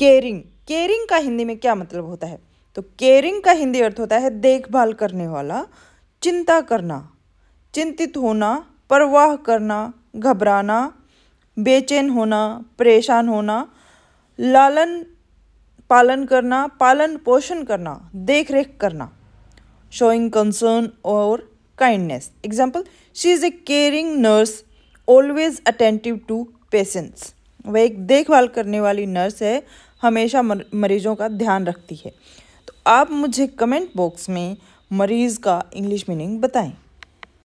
caring caring का हिंदी में क्या मतलब होता है तो केयरिंग का हिंदी अर्थ होता है देखभाल करने वाला चिंता करना चिंतित होना परवाह करना घबराना बेचैन होना परेशान होना लालन पालन करना पालन पोषण करना देख रेख करना शोइंग कंसर्न और kindness example she is a caring nurse always attentive to patients वह एक देखभाल करने वाली नर्स है हमेशा मरीजों का ध्यान रखती है तो आप मुझे कमेंट बॉक्स में मरीज़ का इंग्लिश मीनिंग बताएं